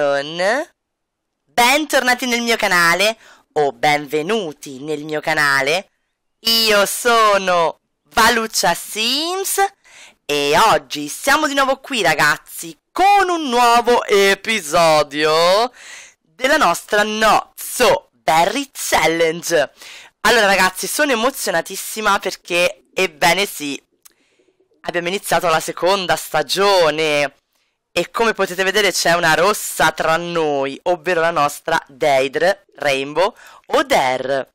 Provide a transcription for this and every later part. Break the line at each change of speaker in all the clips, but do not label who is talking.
non... Bentornati nel mio canale o benvenuti nel mio canale. Io sono Valuccia Sims e oggi siamo di nuovo qui ragazzi con un nuovo episodio della nostra No So Berry Challenge. Allora ragazzi sono emozionatissima perché ebbene sì, abbiamo iniziato la seconda stagione. E come potete vedere c'è una rossa tra noi, ovvero la nostra Deidre, Rainbow, Oder,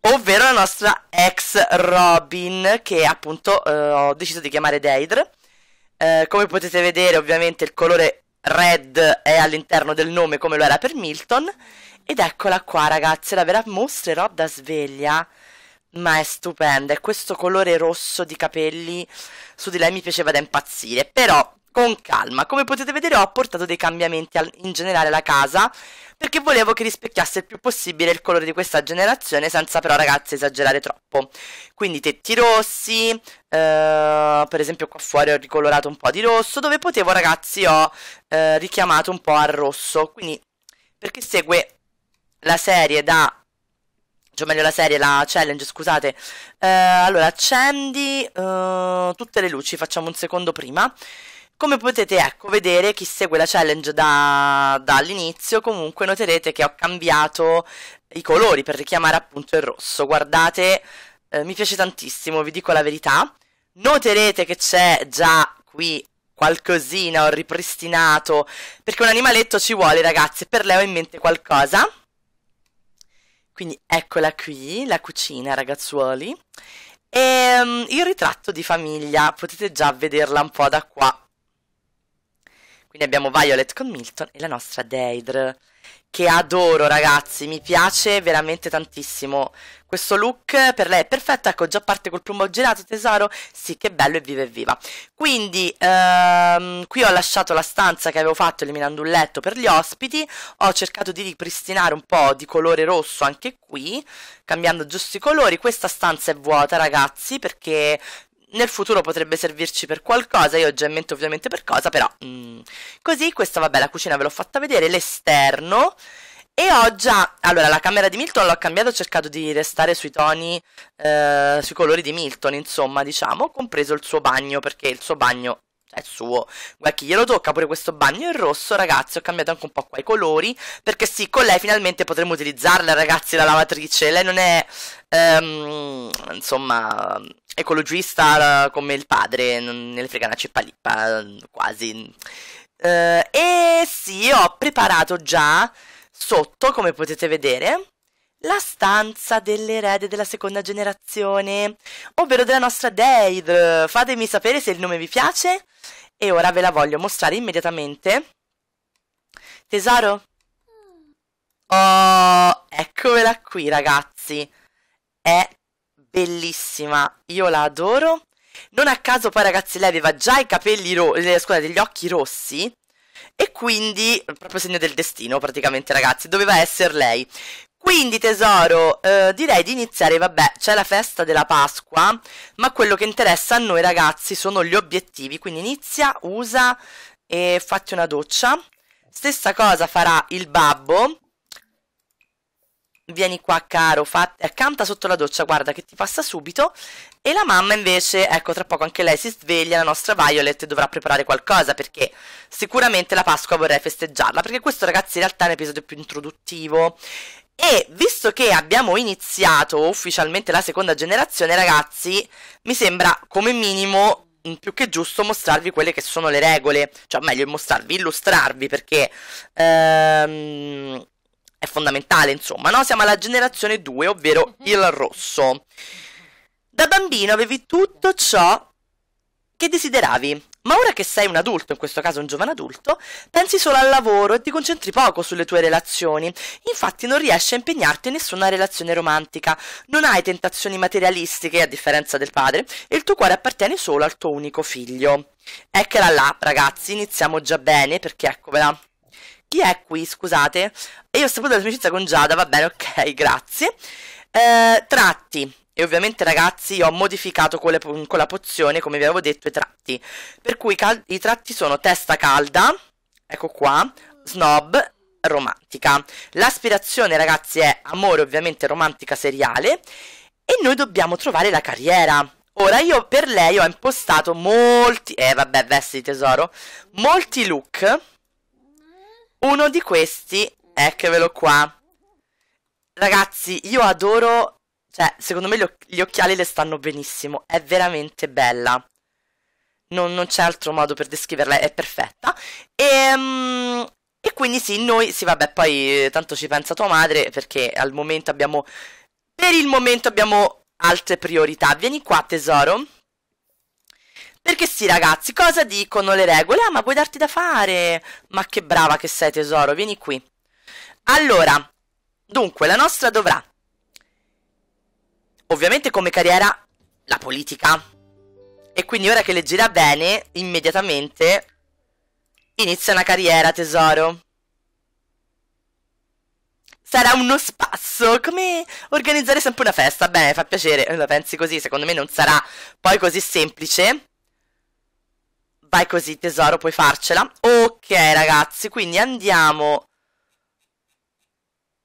ovvero la nostra ex Robin, che appunto eh, ho deciso di chiamare Deidre. Eh, come potete vedere ovviamente il colore red è all'interno del nome come lo era per Milton. Ed eccola qua ragazzi, la ve la mostrerò da sveglia. Ma è stupenda, e questo colore rosso di capelli su di lei mi piaceva da impazzire. Però con calma. Come potete vedere ho apportato dei cambiamenti al, in generale alla casa perché volevo che rispecchiasse il più possibile il colore di questa generazione senza però ragazzi esagerare troppo. Quindi tetti rossi, eh, per esempio qua fuori ho ricolorato un po' di rosso, dove potevo ragazzi ho eh, richiamato un po' al rosso, quindi perché segue la serie da cioè meglio la serie, la challenge, scusate. Eh, allora, accendi eh, tutte le luci, facciamo un secondo prima. Come potete ecco, vedere, chi segue la challenge da, dall'inizio, comunque noterete che ho cambiato i colori per richiamare appunto il rosso. Guardate, eh, mi piace tantissimo, vi dico la verità. Noterete che c'è già qui qualcosina, ho ripristinato, perché un animaletto ci vuole ragazzi, per lei ho in mente qualcosa. Quindi eccola qui, la cucina ragazzuoli. E um, il ritratto di famiglia, potete già vederla un po' da qua. Quindi abbiamo Violet con Milton e la nostra Deidre, che adoro ragazzi, mi piace veramente tantissimo. Questo look per lei è perfetto, ecco già parte col plumbo gelato tesoro, sì che bello evviva, evviva. Quindi ehm, qui ho lasciato la stanza che avevo fatto eliminando un letto per gli ospiti, ho cercato di ripristinare un po' di colore rosso anche qui, cambiando giusti colori. Questa stanza è vuota ragazzi perché nel futuro potrebbe servirci per qualcosa, io ho già in mente ovviamente per cosa, però... Mm. Così, questa vabbè, la cucina ve l'ho fatta vedere, l'esterno... E ho già, allora la camera di Milton l'ho cambiata, ho cercato di restare sui toni, eh, sui colori di Milton, insomma, diciamo, compreso il suo bagno, perché il suo bagno è suo. Guarda chi glielo tocca, pure questo bagno in rosso, ragazzi, ho cambiato anche un po' qua i colori, perché sì, con lei finalmente potremo utilizzarla, ragazzi, la lavatrice. Lei non è, um, insomma, ecologista come il padre, non ne frega una ceppa lippa, quasi. Eh, e sì, ho preparato già sotto, come potete vedere, la stanza dell'erede della seconda generazione, ovvero della nostra Deid. Fatemi sapere se il nome vi piace e ora ve la voglio mostrare immediatamente. Tesoro? Mm. Oh, eccola qui ragazzi. È bellissima, io la adoro. Non a caso poi ragazzi lei aveva già i capelli rossi, eh, scusa, degli occhi rossi e quindi proprio segno del destino praticamente ragazzi, doveva essere lei. Quindi tesoro, eh, direi di iniziare, vabbè, c'è la festa della Pasqua, ma quello che interessa a noi ragazzi sono gli obiettivi, quindi inizia, usa e fatti una doccia. Stessa cosa farà il babbo, vieni qua caro, fa, eh, canta sotto la doccia, guarda che ti passa subito. E la mamma invece, ecco, tra poco anche lei si sveglia, la nostra Violet dovrà preparare qualcosa perché sicuramente la Pasqua vorrei festeggiarla, perché questo ragazzi in realtà è un episodio più introduttivo. E visto che abbiamo iniziato ufficialmente la seconda generazione, ragazzi, mi sembra come minimo più che giusto mostrarvi quelle che sono le regole, cioè meglio mostrarvi, illustrarvi perché... Ehm è fondamentale, insomma, no? Siamo alla generazione 2, ovvero mhm. il rosso. Da bambino avevi tutto ciò che desideravi, ma ora che sei un adulto, in questo caso un giovane adulto, pensi solo al lavoro e ti concentri poco sulle tue relazioni. Infatti non riesci a impegnarti in nessuna relazione romantica, non hai tentazioni materialistiche, a differenza del padre, e il tuo cuore appartiene solo al tuo unico figlio. Eccola là, ragazzi, iniziamo già bene, perché eccola. Chi è qui, scusate? E io ho saputo l'amicizia con Giada, va bene, ok, grazie. Eh, tratti. E ovviamente ragazzi io ho modificato con, le, con, la pozione, come vi avevo detto, i tratti. Per cui i tratti sono testa calda, ecco qua, snob, romantica. L'aspirazione ragazzi è amore ovviamente romantica seriale e noi dobbiamo trovare la carriera. Ora io per lei ho impostato molti, eh vabbè vesti tesoro, molti look uno di questi, eccovelo qua. Ragazzi, io adoro... Cioè, secondo me gli, occhiali le stanno benissimo. È veramente bella. Non, non c'è altro modo per descriverla, è perfetta. E, um, e quindi sì, noi... Sì, vabbè, poi eh, tanto ci pensa tua madre, perché al momento abbiamo... Per il momento abbiamo altre priorità. Vieni qua, tesoro. Perché sì, ragazzi, cosa dicono le regole? Ah, ma puoi darti da fare! Ma che brava che sei, tesoro, vieni qui. Allora, dunque, la nostra dovrà. Ovviamente come carriera la politica. E quindi ora che leggerà bene, immediatamente inizia una carriera, tesoro. Sarà uno spasso, come organizzare sempre una festa. Beh, fa piacere, eh, la pensi così, secondo me non sarà poi così semplice. Vai così, tesoro, puoi farcela. Ok, ragazzi, quindi andiamo...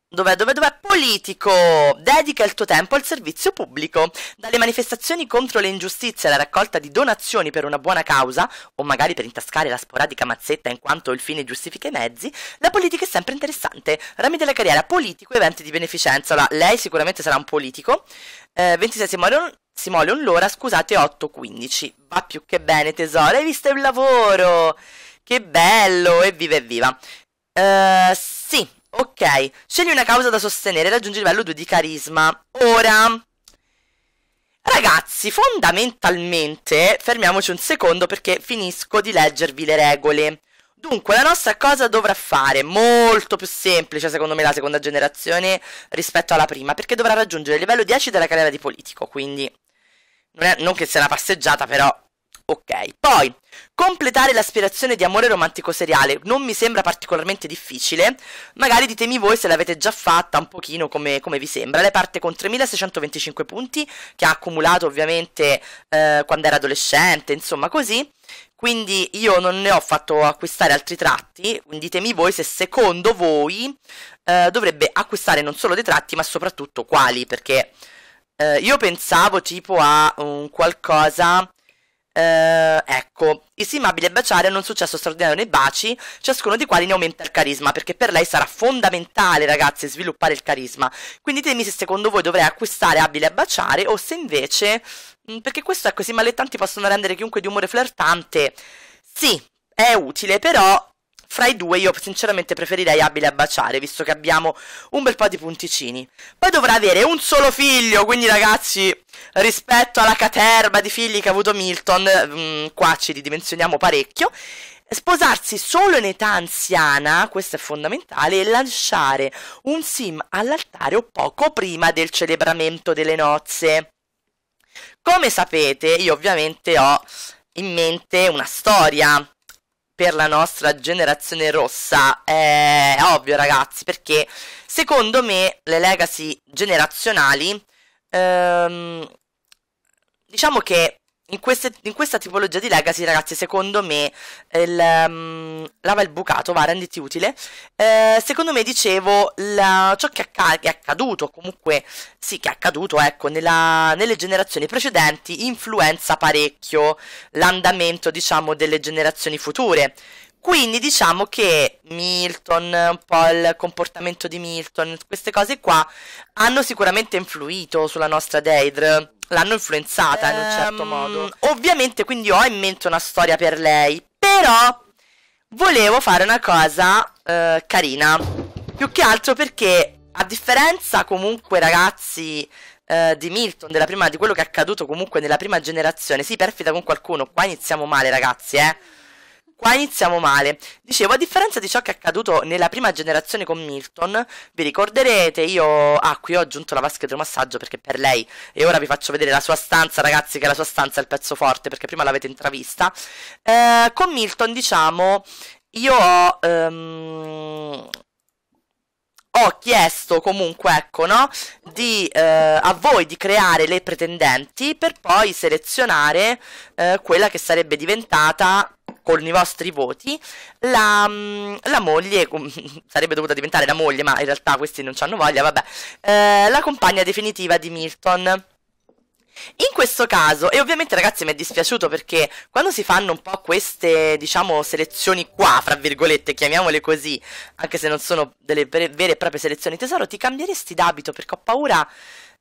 Dov'è, dov'è, dov'è? Politico! Dedica il tuo tempo al servizio pubblico. Dalle manifestazioni contro le ingiustizie alla raccolta di donazioni per una buona causa, o magari per intascare la sporadica mazzetta in quanto il fine giustifica i mezzi, la politica è sempre interessante. Rami della carriera, politico, eventi di beneficenza. Allora, lei sicuramente sarà un politico. Eh, 26 ore Simone, un'ora, l'ora, scusate, 8.15. Va più che bene, tesoro. Hai visto il lavoro? Che bello! Evviva, evviva. Uh, eh, sì, ok. Scegli una causa da sostenere. Raggiungi il livello 2 di carisma. Ora... Ragazzi, fondamentalmente, fermiamoci un secondo perché finisco di leggervi le regole. Dunque, la nostra cosa dovrà fare molto più semplice, secondo me, la seconda generazione rispetto alla prima, perché dovrà raggiungere il livello 10 della carriera di politico, quindi non che sia una passeggiata, però ok. Poi, completare l'aspirazione di amore romantico seriale non mi sembra particolarmente difficile, magari ditemi voi se l'avete già fatta un pochino come, come vi sembra. Lei parte con 3625 punti, che ha accumulato ovviamente eh, quando era adolescente, insomma così. Quindi io non ne ho fatto acquistare altri tratti, ditemi voi se secondo voi eh, dovrebbe acquistare non solo dei tratti, ma soprattutto quali, perché eh, io pensavo tipo a un qualcosa... Eh, ecco, Issimabile e Baciare hanno un successo straordinario nei baci, ciascuno di quali ne aumenta il carisma, perché per lei sarà fondamentale, ragazzi, sviluppare il carisma. Quindi ditemi se secondo voi dovrei acquistare Abile a Baciare o se invece... Mm, perché questo è così, ecco, malettanti possono rendere chiunque di umore flirtante... Sì, è utile, però fra i due io sinceramente preferirei abile a baciare, visto che abbiamo un bel po' di punticini. Poi dovrà avere un solo figlio, quindi ragazzi, rispetto alla caterba di figli che ha avuto Milton, mh, mm, qua ci ridimensioniamo parecchio. Sposarsi solo in età anziana, questo è fondamentale, e lasciare un sim all'altare o poco prima del celebramento delle nozze. Come sapete, io ovviamente ho in mente una storia per la nostra generazione rossa è eh, ovvio ragazzi perché secondo me le legacy generazionali ehm, diciamo che in, queste, in, questa tipologia di legacy, ragazzi, secondo me eh, il, um, lava il bucato, va, renditi utile. Eh, secondo me, dicevo, la, ciò che, acc- che, è accaduto, comunque, sì, che è accaduto, ecco, nella, nelle generazioni precedenti influenza parecchio l'andamento, diciamo, delle generazioni future. Quindi diciamo che Milton, un po' il comportamento di Milton, queste cose qua hanno sicuramente influito sulla nostra Deidre, l'hanno influenzata in un certo ehm, modo. Ovviamente quindi ho in mente una storia per lei, però volevo fare una cosa uh, carina, più che altro perché a differenza comunque ragazzi uh, di Milton, prima, di quello che è accaduto comunque nella prima generazione, si sì, perfida con qualcuno, qua iniziamo male ragazzi, eh Qua iniziamo male. Dicevo, a differenza di ciò che è accaduto nella prima generazione con Milton, vi ricorderete, io... Ah, qui ho aggiunto la vasca massaggio perché per lei... E ora vi faccio vedere la sua stanza, ragazzi, che la sua stanza è il pezzo forte, perché prima l'avete intravista. Eh, con Milton, diciamo, io ho... Um ho chiesto comunque, ecco, no, di, eh, a voi di creare le pretendenti per poi selezionare eh, quella che sarebbe diventata con i vostri voti, la, mm, la moglie, sarebbe dovuta diventare la moglie, ma in realtà questi non ci hanno voglia, vabbè, eh, la compagna definitiva di Milton. In questo caso, e ovviamente ragazzi mi è dispiaciuto perché quando si fanno un po' queste, diciamo, selezioni qua, fra virgolette, chiamiamole così, anche se non sono delle vere e proprie selezioni tesoro, ti cambieresti d'abito perché ho paura,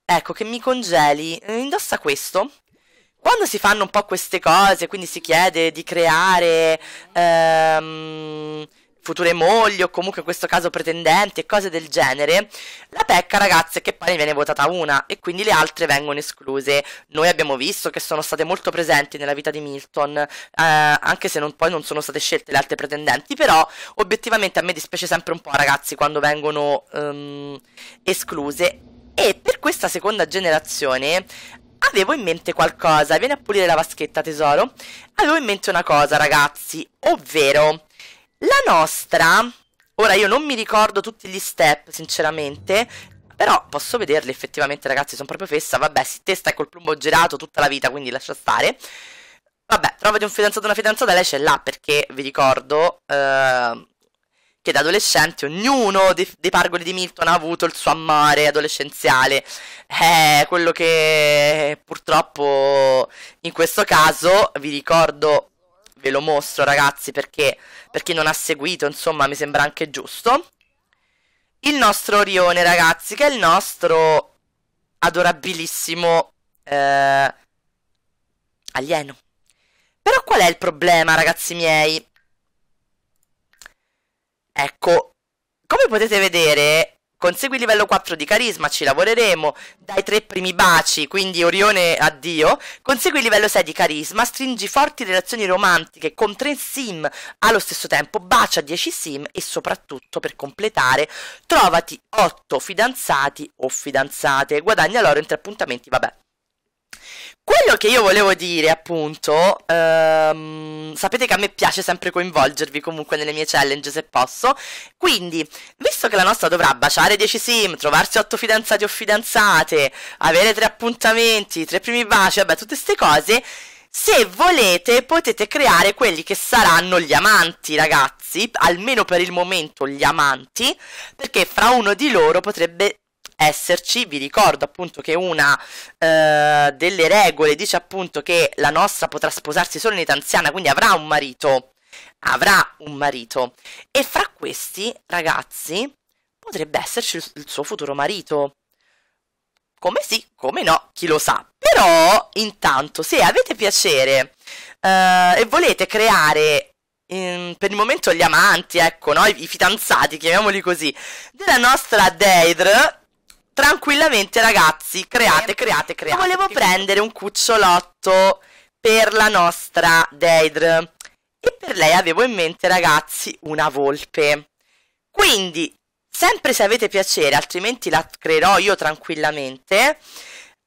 ecco, che mi congeli. Indossa questo, quando si fanno un po' queste cose, quindi si chiede di creare ehm, future mogli o comunque in questo caso pretendenti e cose del genere, la pecca ragazzi è che poi ne viene votata una e quindi le altre vengono escluse. Noi abbiamo visto che sono state molto presenti nella vita di Milton, eh, anche se non, poi non sono state scelte le altre pretendenti, però obiettivamente a me dispiace sempre un po' ragazzi quando vengono ehm, escluse e per questa seconda generazione Avevo in mente qualcosa, vieni a pulire la vaschetta tesoro. Avevo in mente una cosa ragazzi, ovvero la nostra... Ora io non mi ricordo tutti gli step sinceramente, però posso vederli effettivamente ragazzi, sono proprio fessa, vabbè si testa col plumbo girato tutta la vita quindi lascia stare. Vabbè, trovati un fidanzato o una fidanzata, lei ce l'ha perché vi ricordo... Eh che da adolescenti ognuno dei, dei pargoli di Milton ha avuto il suo amore adolescenziale. È eh, quello che purtroppo in questo caso vi ricordo, ve lo mostro ragazzi perché per chi non ha seguito insomma mi sembra anche giusto. Il nostro Orione ragazzi che è il nostro adorabilissimo eh, alieno. Però qual è il problema ragazzi miei? Ecco, come potete vedere, consegui il livello 4 di carisma, ci lavoreremo, dai tre primi baci, quindi Orione addio, consegui il livello 6 di carisma, stringi forti relazioni romantiche con tre sim allo stesso tempo, bacia 10 sim e soprattutto per completare trovati 8 fidanzati o fidanzate, guadagna l'oro in tre appuntamenti, vabbè. Quello che io volevo dire, appunto, ehm, sapete che a me piace sempre coinvolgervi comunque nelle mie challenge se posso, quindi, visto che la nostra dovrà baciare 10 sim, trovarsi 8 fidanzati o fidanzate, avere 3 appuntamenti, 3 primi baci, vabbè, tutte queste cose, se volete potete creare quelli che saranno gli amanti, ragazzi, almeno per il momento gli amanti, perché fra uno di loro potrebbe esserci. Vi ricordo appunto che una eh, delle regole dice appunto che la nostra potrà sposarsi solo in età anziana, quindi avrà un marito. Avrà un marito. E fra questi ragazzi potrebbe esserci il suo futuro marito. Come sì, come no, chi lo sa. Però, intanto, se avete piacere eh, e volete creare in, mm, per il momento gli amanti, ecco, no? I, i fidanzati, chiamiamoli così, della nostra Deidre, tranquillamente ragazzi, create, create, create. Volevo prendere un cucciolotto per la nostra Deidre e per lei avevo in mente ragazzi una volpe. Quindi, sempre se avete piacere, altrimenti la creerò io tranquillamente,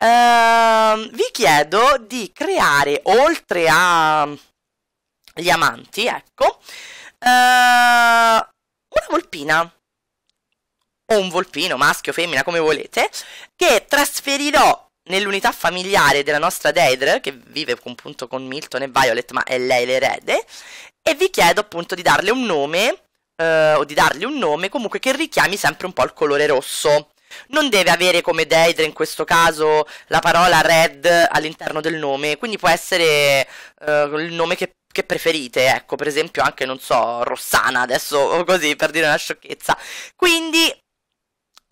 ehm, vi chiedo di creare oltre agli amanti, ecco, eh, una volpina o un volpino, maschio, femmina, come volete, che trasferirò nell'unità familiare della nostra Deidre, che vive appunto con Milton e Violet, ma è lei l'erede, e vi chiedo appunto di darle un nome, eh, o di dargli un nome comunque che richiami sempre un po' il colore rosso. Non deve avere come Deidre in questo caso la parola red all'interno del nome, quindi può essere eh, il nome che che preferite, ecco, per esempio anche, non so, Rossana, adesso così per dire una sciocchezza. Quindi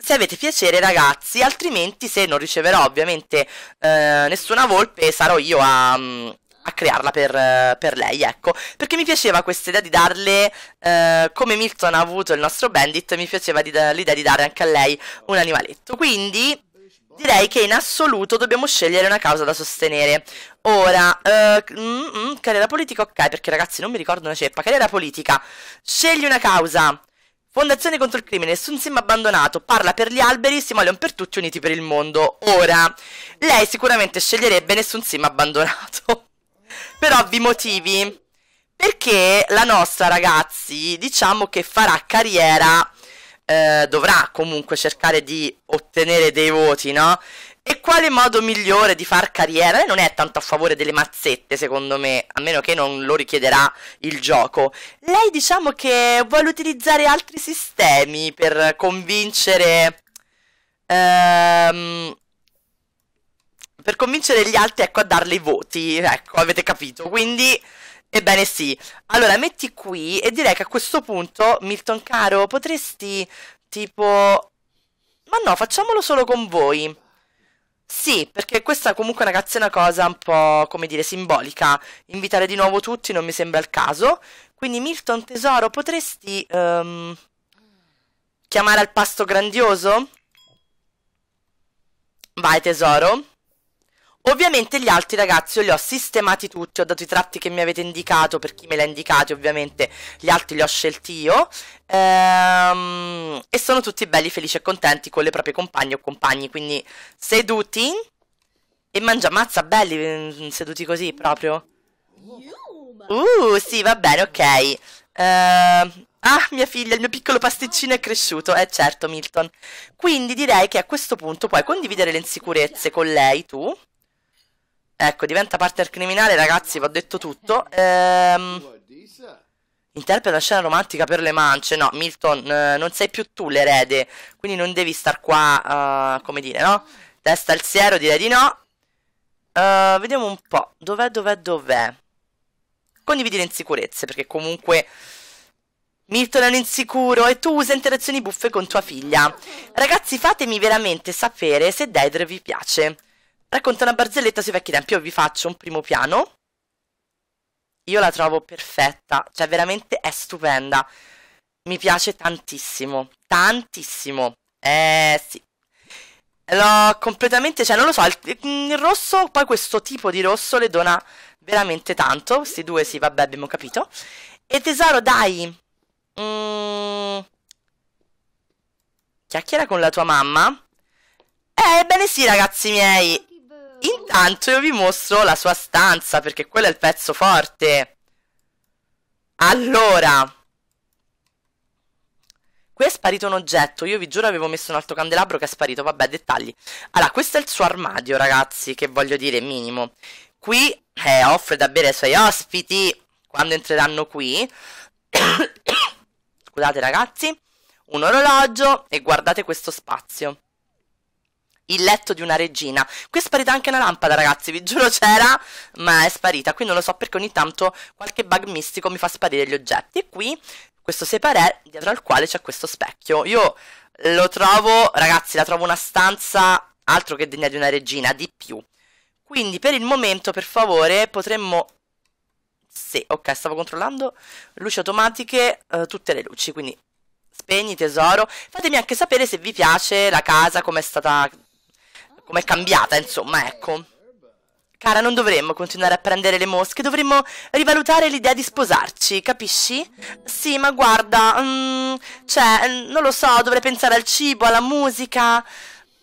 se avete piacere ragazzi, altrimenti se non riceverò ovviamente eh, nessuna volpe sarò io a, mm, a crearla per, per, lei, ecco. Perché mi piaceva questa idea di darle, eh, come Milton ha avuto il nostro bandit, mi piaceva l'idea di dare anche a lei un animaletto. Quindi direi che in assoluto dobbiamo scegliere una causa da sostenere. Ora, eh, mm, mm, carriera politica, ok, perché ragazzi non mi ricordo una ceppa. Carriera politica, scegli una causa Fondazione contro il crimine, nessun sim abbandonato, parla per gli alberi, Simoleon per tutti, uniti per il mondo. Ora, lei sicuramente sceglierebbe nessun sim abbandonato. per ovvi motivi. Perché la nostra, ragazzi, diciamo che farà carriera, eh, dovrà comunque cercare di ottenere dei voti, no? E quale modo migliore di far carriera? Lei non è tanto a favore delle mazzette, secondo me, a meno che non lo richiederà il gioco. Lei diciamo che vuole utilizzare altri sistemi per convincere... Ehm, per convincere gli altri, ecco, a darle i voti, ecco, avete capito. Quindi... Ebbene sì, allora metti qui e direi che a questo punto, Milton caro, potresti tipo... Ma no, facciamolo solo con voi. Sì, perché questa comunque ragazzi è una cosa un po', come dire, simbolica. Invitare di nuovo tutti non mi sembra il caso. Quindi Milton tesoro, potresti um, chiamare al pasto grandioso? Vai tesoro. Ovviamente gli altri ragazzi io li ho sistemati tutti, ho dato i tratti che mi avete indicato per chi me li ha indicati, ovviamente gli altri li ho scelti io ehm, e sono tutti belli, felici e contenti con le proprie compagne o compagni, quindi seduti e mangia mazza belli mm, seduti così proprio. Uh, sì, va bene, ok. Ehm, Ah, mia figlia, il mio piccolo pasticcino è cresciuto, eh certo, Milton. Quindi direi che a questo punto puoi condividere le insicurezze con lei, tu. Ecco, diventa partner criminale, ragazzi, vi ho detto tutto. Ehm... Interpreta una scena romantica per le mance. No, Milton, eh, non sei più tu l'erede. Quindi non devi star qua, uh, come dire, no? Testa al siero, direi di no. Uh, vediamo un po'. Dov'è, dov'è, dov'è? Condividere insicurezze, perché comunque... Milton è un insicuro e tu usa interazioni buffe con tua figlia. Ragazzi, fatemi veramente sapere se Daedra vi piace. Racconta una barzelletta sui vecchi tempi. Io vi faccio un primo piano. Io la trovo perfetta, cioè veramente è stupenda. Mi piace tantissimo, tantissimo. Eh sì. L'ho completamente, cioè non lo so, il, il, rosso, poi questo tipo di rosso le dona veramente tanto. Questi due sì, vabbè, abbiamo capito. E tesoro, dai. Mm. Chiacchiera con la tua mamma. Eh, bene sì, ragazzi miei. Intanto io vi mostro la sua stanza, perché quello è il pezzo forte. Allora... Qui è sparito un oggetto, io vi giuro avevo messo un altro candelabro che è sparito, vabbè, dettagli. Allora, questo è il suo armadio, ragazzi, che voglio dire, minimo. Qui eh, offre da bere ai suoi ospiti, quando entreranno qui. Scusate, ragazzi. Un orologio e guardate questo spazio il letto di una regina. Qui è sparita anche una lampada, ragazzi, vi giuro c'era, ma è sparita. Qui non lo so perché ogni tanto qualche bug mistico mi fa sparire gli oggetti. E qui questo separè dietro al quale c'è questo specchio. Io lo trovo, ragazzi, la trovo una stanza altro che degna di una regina, di più. Quindi per il momento, per favore, potremmo... Sì, ok, stavo controllando. Luci automatiche, eh, tutte le luci, quindi spegni tesoro. Fatemi anche sapere se vi piace la casa, come è stata com'è cambiata, insomma, ecco. Cara, non dovremmo continuare a prendere le mosche, dovremmo rivalutare l'idea di sposarci, capisci? Sì, ma guarda, um, cioè, mm, non lo so, dovrei pensare al cibo, alla musica.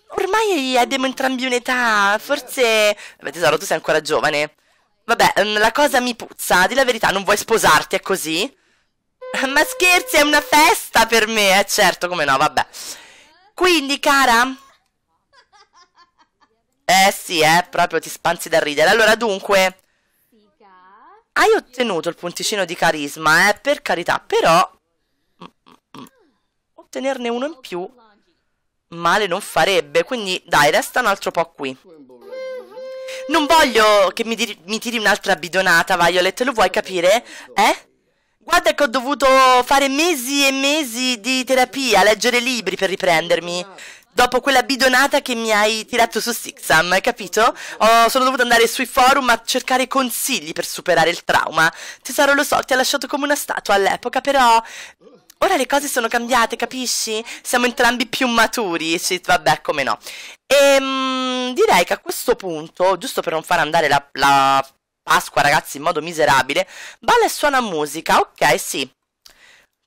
Ormai abbiamo entrambi un'età, forse... Beh, tesoro, tu sei ancora giovane. Vabbè, mm, la cosa mi puzza, di la verità, non vuoi sposarti, è così? ma scherzi, è una festa per me, eh certo, come no, vabbè. Quindi, cara, eh sì, eh, proprio ti spanzi da ridere. Allora, dunque... Hai ottenuto il punticino di carisma, eh, per carità, però... Mm, mm, mm, ottenerne uno in più male non farebbe, quindi dai, resta un altro po' qui. Non voglio che mi, diri, mi tiri un'altra bidonata, Violet, lo vuoi capire? Eh? Guarda che ho dovuto fare mesi e mesi di terapia, leggere libri per riprendermi dopo quella bidonata che mi hai tirato su Sixam, hai capito? Oh, sono dovuta andare sui forum a cercare consigli per superare il trauma. Tesoro, lo so, ti ha lasciato come una statua all'epoca, però Ora le cose sono cambiate, capisci? Siamo entrambi più maturi, sì, vabbè, come no. E ehm, direi che a questo punto, giusto per non far andare la, la Pasqua, ragazzi, in modo miserabile, Bala e suona musica, ok, sì.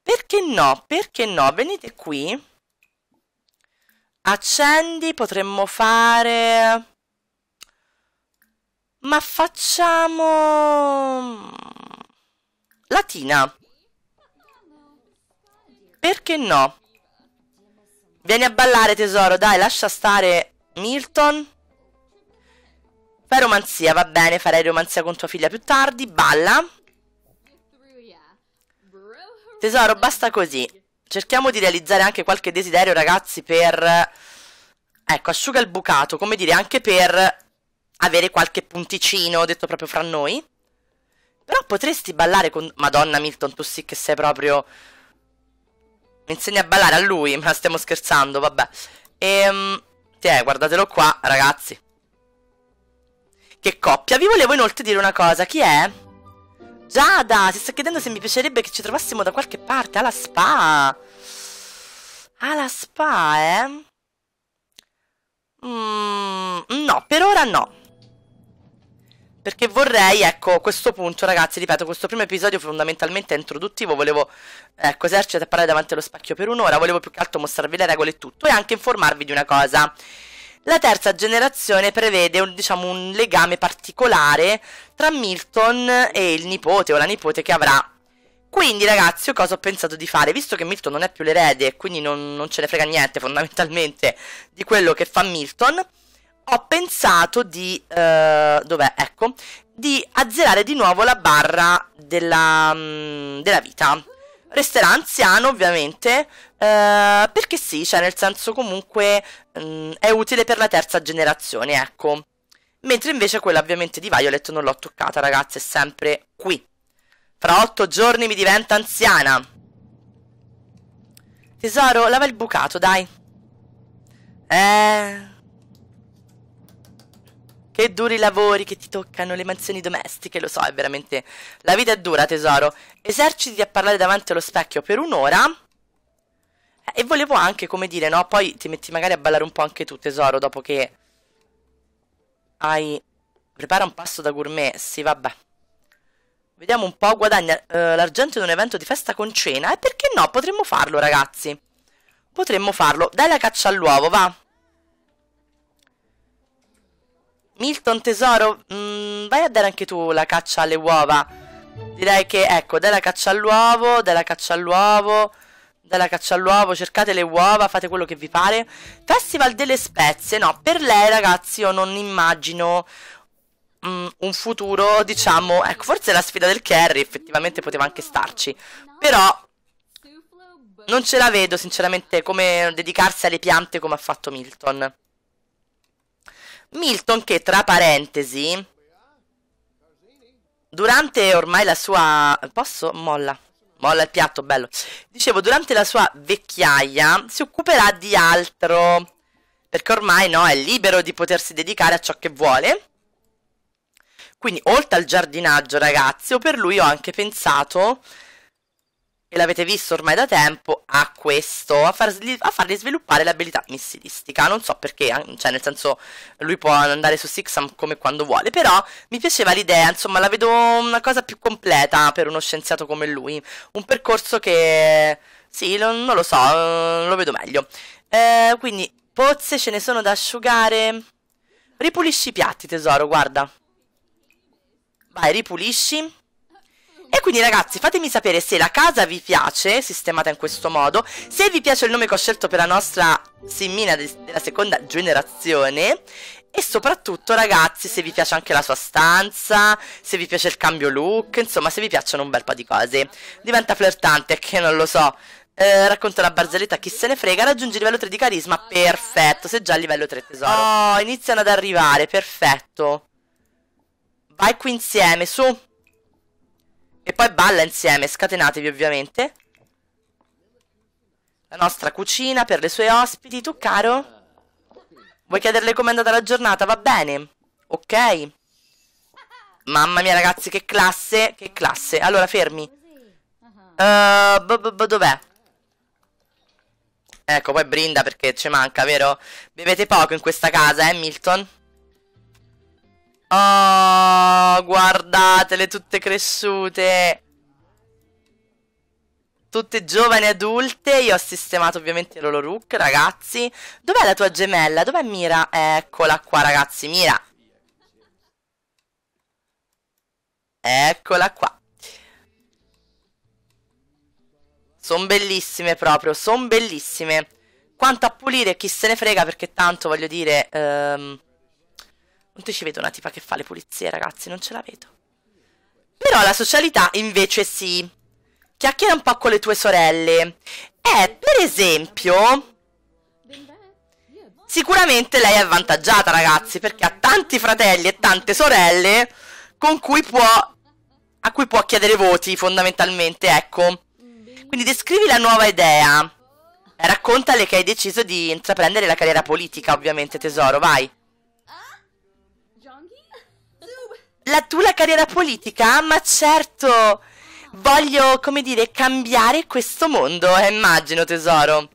Perché no? Perché no? Venite qui. Accendi, potremmo fare... Ma facciamo... Latina. Perché no? Vieni a ballare tesoro, dai, lascia stare Milton. Fai romanzia, va bene, farei romanzia con tua figlia più tardi, balla. Tesoro, basta così cerchiamo di realizzare anche qualche desiderio, ragazzi, per... Ecco, asciuga il bucato, come dire, anche per avere qualche punticino, detto proprio fra noi. Però potresti ballare con... Madonna, Milton, tu sì che sei proprio... Mi insegni a ballare a lui, ma stiamo scherzando, vabbè. Ehm... Tiè, guardatelo qua, ragazzi. Che coppia. Vi volevo inoltre dire una cosa. Chi è? Giada, si sta chiedendo se mi piacerebbe che ci trovassimo da qualche parte, alla spa. Alla spa, eh? Mm, no, per ora no. Perché vorrei, ecco, a questo punto, ragazzi, ripeto, questo primo episodio fondamentalmente è introduttivo, volevo, ecco, esercitare a parlare davanti allo specchio per un'ora, volevo più che altro mostrarvi le regole e tutto, e anche informarvi di una cosa. La terza generazione prevede un, diciamo, un legame particolare tra Milton e il nipote o la nipote che avrà. Quindi ragazzi, io cosa ho pensato di fare? Visto che Milton non è più l'erede e quindi non, non ce ne frega niente fondamentalmente di quello che fa Milton, ho pensato di... Eh, dov'è? Ecco. Di azzerare di nuovo la barra della, mm, della vita resterà anziano ovviamente, eh, perché sì, cioè nel senso comunque mh, mm, è utile per la terza generazione, ecco. Mentre invece quella ovviamente di Violet non l'ho toccata, ragazzi, è sempre qui. Fra otto giorni mi diventa anziana. Tesoro, lava il bucato, dai. Eh... Che duri lavori che ti toccano, le mansioni domestiche, lo so, è veramente... La vita è dura, tesoro. Eserciti a parlare davanti allo specchio per un'ora. Eh, e volevo anche, come dire, no? Poi ti metti magari a ballare un po' anche tu, tesoro, dopo che... Hai... Prepara un pasto da gourmet, sì, vabbè. Vediamo un po', guadagna uh, l'argento in un evento di festa con cena. E eh, perché no? Potremmo farlo, ragazzi. Potremmo farlo. Dai la caccia all'uovo, va. Milton tesoro, mh, mm, vai a dare anche tu la caccia alle uova. Direi che, ecco, dai la caccia all'uovo, dai la caccia all'uovo, dai la caccia all'uovo, cercate le uova, fate quello che vi pare. Festival delle spezie, no, per lei ragazzi io non immagino mh, mm, un futuro, diciamo, ecco, forse la sfida del Kerry effettivamente poteva anche starci. Però non ce la vedo sinceramente come dedicarsi alle piante come ha fatto Milton. Milton che, tra parentesi, durante ormai la sua... Posso? Molla. Molla il piatto, bello. Dicevo, durante la sua vecchiaia si occuperà di altro, perché ormai no, è libero di potersi dedicare a ciò che vuole. Quindi, oltre al giardinaggio, ragazzi, io per lui ho anche pensato e l'avete visto ormai da tempo, ha questo, a, farli, a fargli sviluppare l'abilità missilistica. Non so perché, cioè nel senso lui può andare su Sixam come quando vuole, però mi piaceva l'idea, insomma la vedo una cosa più completa per uno scienziato come lui. Un percorso che, sì, non, non lo so, eh, lo vedo meglio. Eh, quindi, pozze ce ne sono da asciugare. Ripulisci i piatti, tesoro, guarda. Vai, ripulisci. E quindi ragazzi fatemi sapere se la casa vi piace, sistemata in questo modo, se vi piace il nome che ho scelto per la nostra simmina de della seconda generazione e soprattutto ragazzi se vi piace anche la sua stanza, se vi piace il cambio look, insomma se vi piacciono un bel po' di cose. Diventa flirtante che non lo so. Eh, racconta una barzelletta chi se ne frega, raggiunge livello 3 di carisma, perfetto, sei già a livello 3 tesoro. Oh, iniziano ad arrivare, perfetto. Vai qui insieme, su. E poi balla insieme, scatenatevi ovviamente. La nostra cucina per le sue ospiti. Tu, caro? Vuoi chiederle com'è andata la giornata? Va bene. Ok. Mamma mia, ragazzi, che classe. Che classe. Allora, fermi. Uh, dov'è? Ecco, poi brinda perché ci manca, vero? Bevete poco in questa casa, eh, Milton? Oh, guardatele tutte cresciute. Tutte giovani adulte, io ho sistemato ovviamente loro rook, ragazzi. Dov'è la tua gemella? Dov'è Mira? Eccola qua, ragazzi, Mira. Eccola qua. Sono bellissime proprio, sono bellissime. Quanto a pulire, chi se ne frega, perché tanto, voglio dire... Um... Non ci vedo una tipa che fa le pulizie, ragazzi, non ce la vedo. Però la socialità invece sì. Chiacchiera un po' con le tue sorelle. Eh, per esempio... Sicuramente lei è avvantaggiata, ragazzi, perché ha tanti fratelli e tante sorelle con cui può... a cui può chiedere voti, fondamentalmente, ecco. Quindi descrivi la nuova idea. Raccontale che hai deciso di intraprendere la carriera politica, ovviamente, tesoro, vai. La tua carriera politica? Ma certo! Voglio, come dire, cambiare questo mondo, eh, immagino tesoro.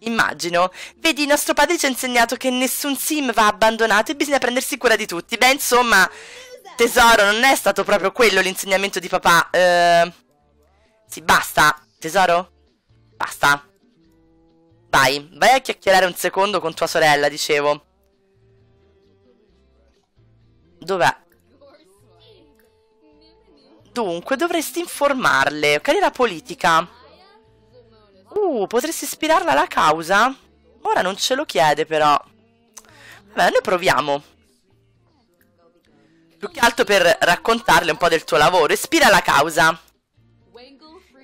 Immagino. Vedi, nostro padre ci ha insegnato che nessun sim va abbandonato e bisogna prendersi cura di tutti. Beh, insomma, tesoro, non è stato proprio quello l'insegnamento di papà. Eh... Sì, basta. Tesoro? Basta. Vai, vai a chiacchierare un secondo con tua sorella, dicevo. Dov'è? Dunque, dovresti informarle. Carriera politica. Uh, potresti ispirarla alla causa? Ora non ce lo chiede, però. Vabbè, noi proviamo. Più che altro per raccontarle un po' del tuo lavoro. Ispira la causa.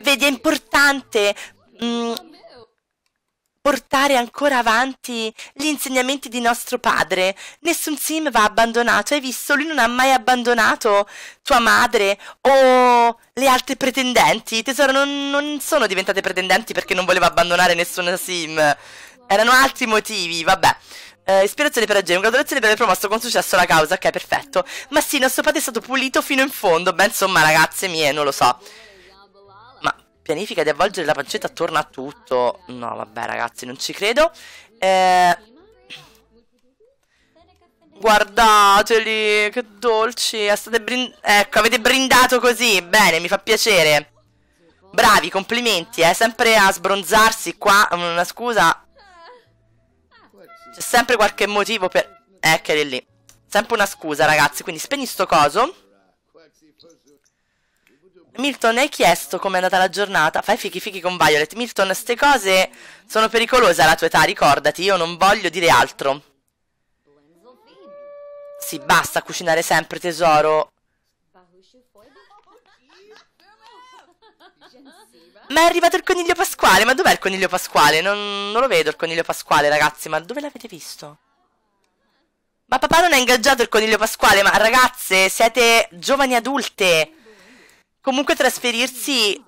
Vedi, è importante. Mm, portare ancora avanti gli insegnamenti di nostro padre. Nessun sim va abbandonato, hai visto? Lui non ha mai abbandonato tua madre o le altre pretendenti. Tesoro, non, non sono diventate pretendenti perché non voleva abbandonare nessuna sim. Erano altri motivi, vabbè. Uh, ispirazione per Agemo, congratulazioni per aver promosso con successo la causa, ok, perfetto. Ma sì, nostro padre è stato pulito fino in fondo, beh, insomma, ragazze mie, non lo so. Pianifica di avvolgere la pancetta attorno a tutto. No, vabbè, ragazzi, non ci credo. Eh... Guardateli, che dolci. ecco, avete brindato così. Bene, mi fa piacere. Bravi, complimenti, eh. Sempre a sbronzarsi qua. Mm, una scusa. C'è sempre qualche motivo per... Eh, che lì. Sempre una scusa, ragazzi. Quindi spegni sto coso. Milton, hai chiesto com'è andata la giornata? Fai fichi fichi con Violet. Milton, ste cose sono pericolose alla tua età, ricordati, io non voglio dire altro. Sì, basta cucinare sempre, tesoro. Ma è arrivato il coniglio pasquale, ma dov'è il coniglio pasquale? Non, non lo vedo il coniglio pasquale, ragazzi, ma dove l'avete visto? Ma papà non ha ingaggiato il coniglio pasquale, ma ragazze, siete giovani adulte. Comunque trasferirsi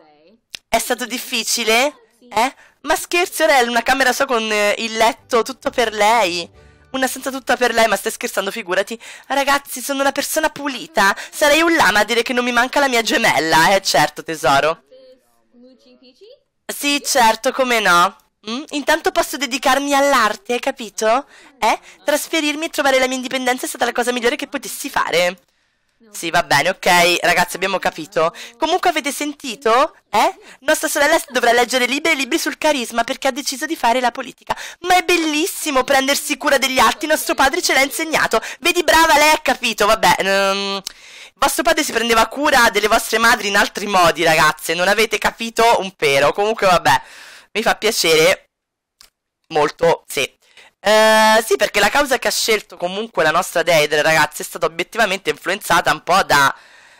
è stato difficile? Eh? Ma scherzi, ora è una camera sua con eh, il letto tutto per lei. Una stanza tutta per lei, ma stai scherzando, figurati. Ragazzi, sono una persona pulita. Sarei un lama a dire che non mi manca la mia gemella. Eh, certo, tesoro. Sì, certo, come no. Mm? Intanto posso dedicarmi all'arte, hai capito? Eh? Trasferirmi e trovare la mia indipendenza è stata la cosa migliore che potessi fare. Sì, va bene, ok, ragazzi, abbiamo capito. Comunque avete sentito? Eh? Nostra sorella dovrà leggere libri e libri sul carisma perché ha deciso di fare la politica. Ma è bellissimo prendersi cura degli altri, nostro padre ce l'ha insegnato. Vedi, brava, lei ha capito, vabbè. Um, vostro padre si prendeva cura delle vostre madri in altri modi, ragazze. Non avete capito un pero. Comunque, vabbè, mi fa piacere molto, sì. Eh, sì, perché la causa che ha scelto comunque la nostra Deidre, ragazzi, è stata obiettivamente influenzata un po' da,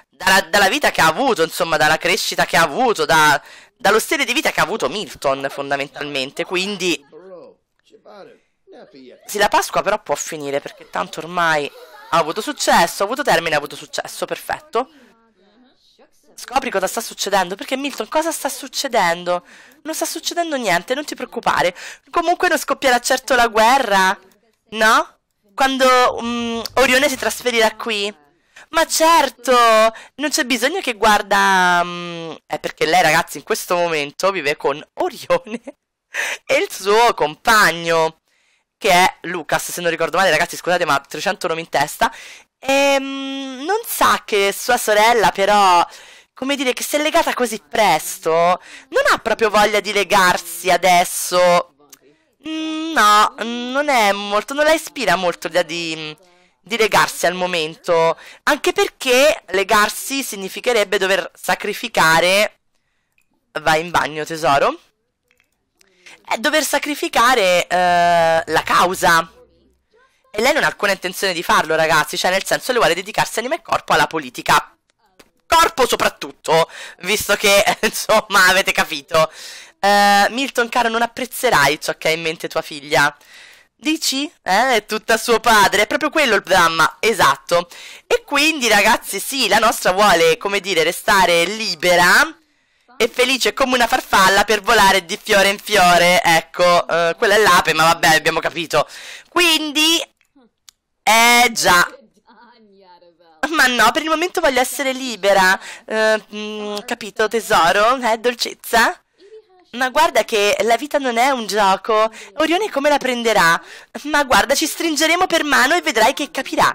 da, dalla, vita che ha avuto, insomma, dalla crescita che ha avuto, da, dallo stile di vita che ha avuto Milton, fondamentalmente. Quindi... Sì, la Pasqua però può finire, perché tanto ormai ha avuto successo, ha avuto termine, ha avuto successo, perfetto. Scopri cosa sta succedendo, perché Milton, cosa sta succedendo? Non sta succedendo niente, non ti preoccupare. Comunque non scoppierà certo la guerra, no? Quando um, Orione si trasferirà qui. Ma certo, non c'è bisogno che guarda... Um, è perché lei, ragazzi, in questo momento vive con Orione e il suo compagno, che è Lucas, se non ricordo male, ragazzi, scusate, ma 300 nomi in testa. E, um, non sa che sua sorella, però come dire, che si è legata così presto, non ha proprio voglia di legarsi adesso. No, non è molto, non la ispira molto l'idea di, di legarsi al momento, anche perché legarsi significherebbe dover sacrificare... Vai in bagno, tesoro. È dover sacrificare eh, la causa. E lei non ha alcuna intenzione di farlo, ragazzi, cioè nel senso le vuole dedicarsi anima e corpo alla politica corpo soprattutto, visto che, insomma, avete capito. Uh, Milton, caro, non apprezzerai ciò che ha in mente tua figlia. Dici? Eh, è tutta suo padre, è proprio quello il dramma, esatto. E quindi, ragazzi, sì, la nostra vuole, come dire, restare libera e felice come una farfalla per volare di fiore in fiore. Ecco, eh, quella è l'ape, ma vabbè, abbiamo capito. Quindi, eh già, ma no, per il momento voglio essere libera. Eh, mh, mm, capito, tesoro? Eh, dolcezza? Ma guarda che la vita non è un gioco. Orione come la prenderà? Ma guarda, ci stringeremo per mano e vedrai che capirà.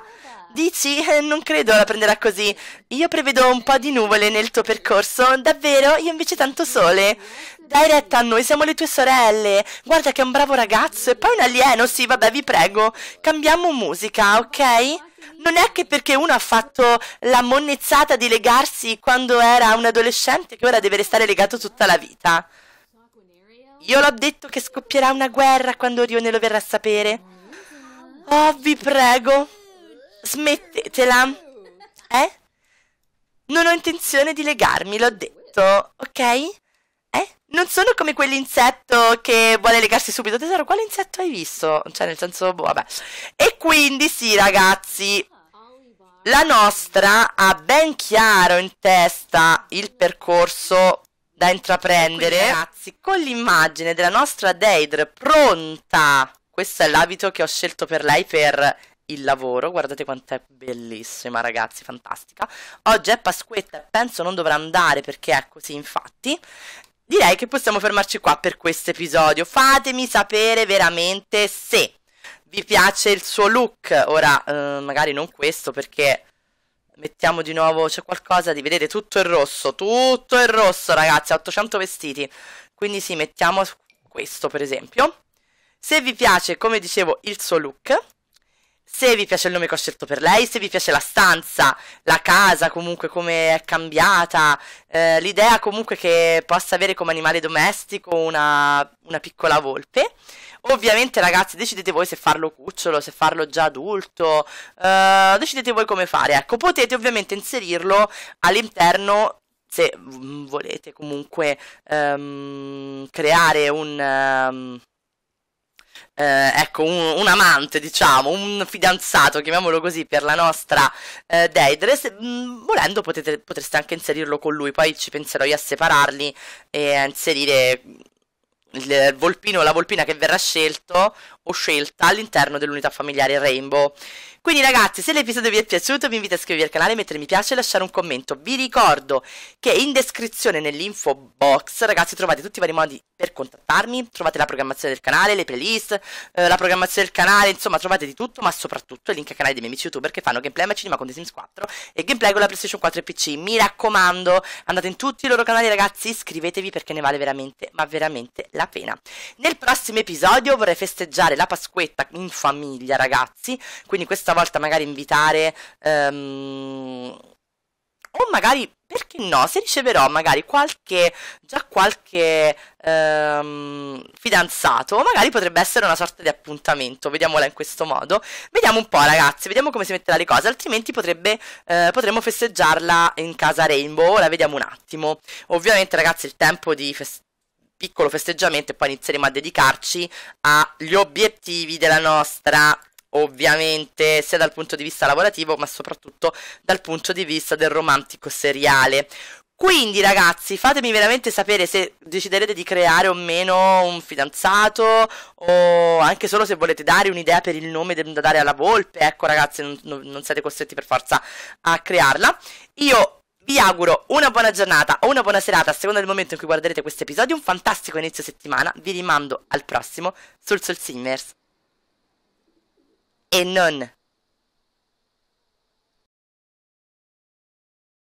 Dici? Eh, non credo la prenderà così. Io prevedo un po' di nuvole nel tuo percorso. Davvero? Io invece tanto sole. Dai retta a noi, siamo le tue sorelle. Guarda che è un bravo ragazzo e poi un alieno. Sì, vabbè, vi prego. Cambiamo musica, ok? non è che perché uno ha fatto la monnezzata di legarsi quando era un adolescente che ora deve restare legato tutta la vita. Io l'ho detto che scoppierà una guerra quando Rione lo verrà a sapere. Oh, vi prego, smettetela. Eh? Non ho intenzione di legarmi, l'ho detto, ok? Eh? Non sono come quell'insetto che vuole legarsi subito. Tesoro, quale insetto hai visto? Cioè, nel senso, boh, vabbè. E quindi sì, ragazzi, la nostra ha ben chiaro in testa il percorso da intraprendere. Quindi, ragazzi, con l'immagine della nostra Deidre pronta, questo è l'abito che ho scelto per lei per il lavoro. Guardate quant'è bellissima, ragazzi, fantastica. Oggi è Pasquetta e penso non dovrà andare perché è così, infatti. Direi che possiamo fermarci qua per questo episodio. Fatemi sapere veramente se vi piace il suo look. Ora, eh, magari non questo perché mettiamo di nuovo, c'è qualcosa di, vedete, tutto il rosso, tutto il rosso ragazzi, 800 vestiti. Quindi sì, mettiamo questo per esempio. Se vi piace, come dicevo, il suo look, se vi piace il nome che ho scelto per lei, se vi piace la stanza, la casa, comunque come è cambiata, eh, l'idea comunque che possa avere come animale domestico una, una, piccola volpe. Ovviamente ragazzi decidete voi se farlo cucciolo, se farlo già adulto, eh, decidete voi come fare. Ecco, potete ovviamente inserirlo all'interno se volete comunque ehm, creare un... Um, eh, ecco, un, un, amante, diciamo, un fidanzato, chiamiamolo così, per la nostra eh, Daedress, mm, volendo potete, potreste anche inserirlo con lui, poi ci penserò io a separarli e a inserire il volpino o la volpina che verrà scelto o scelta all'interno dell'unità familiare Rainbow. Quindi ragazzi, se l'episodio vi è piaciuto vi invito a iscrivervi al canale, mettere mi piace e lasciare un commento. Vi ricordo che in descrizione nell'info box, ragazzi, trovate tutti i vari modi per contattarmi, trovate la programmazione del canale, le playlist, eh, la programmazione del canale, insomma, trovate di tutto, ma soprattutto il link al canale dei miei amici youtuber che fanno gameplay ma cinema con The Sims 4 e gameplay con la PlayStation 4 e PC. Mi raccomando, andate in tutti i loro canali, ragazzi, iscrivetevi perché ne vale veramente, ma veramente la pena. Nel prossimo episodio vorrei festeggiare la Pasquetta in famiglia, ragazzi, quindi questa questa volta magari invitare... Um, o magari perché no? Se riceverò magari qualche, già qualche ehm, fidanzato, magari potrebbe essere una sorta di appuntamento, vediamola in questo modo. Vediamo un po' ragazzi, vediamo come si metterà le cose, altrimenti potrebbe, eh, potremmo festeggiarla in casa Rainbow, la vediamo un attimo. Ovviamente ragazzi il tempo di fest- piccolo festeggiamento e poi inizieremo a dedicarci agli obiettivi della nostra ovviamente sia dal punto di vista lavorativo ma soprattutto dal punto di vista del romantico seriale. Quindi ragazzi fatemi veramente sapere se deciderete di creare o meno un fidanzato o anche solo se volete dare un'idea per il nome da dare alla volpe, ecco ragazzi non, non siete costretti per forza a crearla. Io vi auguro una buona giornata o una buona serata a seconda del momento in cui guarderete questo episodio, un fantastico inizio settimana, vi rimando al prossimo sul Soul Simmers. et non.